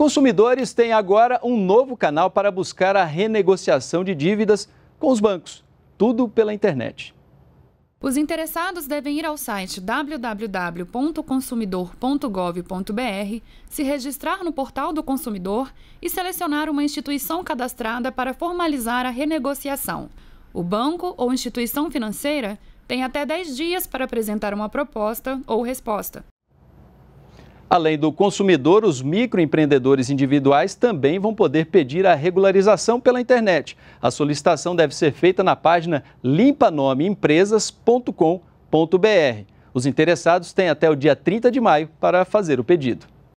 Consumidores têm agora um novo canal para buscar a renegociação de dívidas com os bancos. Tudo pela internet. Os interessados devem ir ao site www.consumidor.gov.br, se registrar no portal do consumidor e selecionar uma instituição cadastrada para formalizar a renegociação. O banco ou instituição financeira tem até 10 dias para apresentar uma proposta ou resposta. Além do consumidor, os microempreendedores individuais também vão poder pedir a regularização pela internet. A solicitação deve ser feita na página limpanomeempresas.com.br. Os interessados têm até o dia 30 de maio para fazer o pedido.